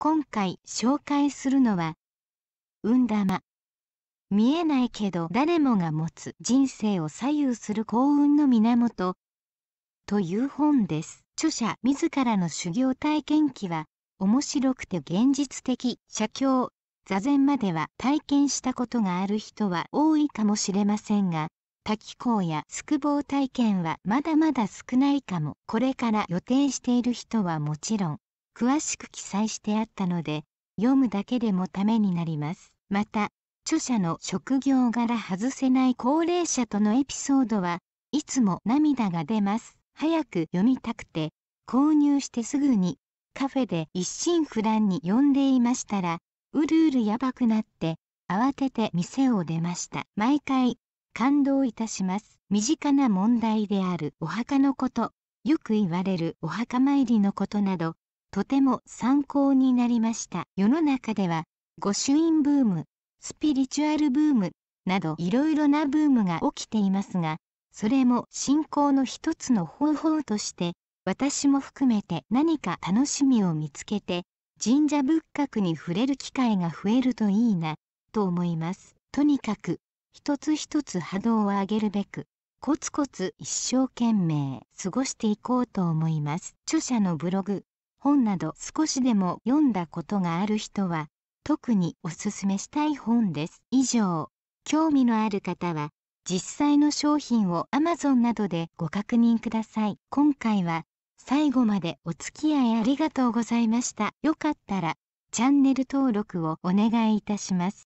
今回紹介するのは運玉見えないけど誰もが持つ人生を左右する幸運の源という本です著者自らの修行体験記は面白くて現実的写経座禅までは体験したことがある人は多いかもしれませんが滝行や宿坊体験はまだまだ少ないかもこれから予定している人はもちろん詳しく記載してあったので読むだけでもためになりますまた著者の職業柄外せない高齢者とのエピソードはいつも涙が出ます早く読みたくて購入してすぐにカフェで一心不乱に読んでいましたらうるうるやばくなって慌てて店を出ました毎回感動いたします身近な問題であるお墓のことよく言われるお墓参りのことなどとても参考になりました世の中では御朱印ブームスピリチュアルブームなどいろいろなブームが起きていますがそれも信仰の一つの方法として私も含めて何か楽しみを見つけて神社仏閣に触れる機会が増えるといいなと思いますとにかく一つ一つ波動を上げるべくコツコツ一生懸命過ごしていこうと思います著者のブログ本など少しでも読んだことがある人は特におすすめしたい本です。以上、興味のある方は実際の商品を Amazon などでご確認ください。今回は最後までお付き合いありがとうございました。よかったらチャンネル登録をお願いいたします。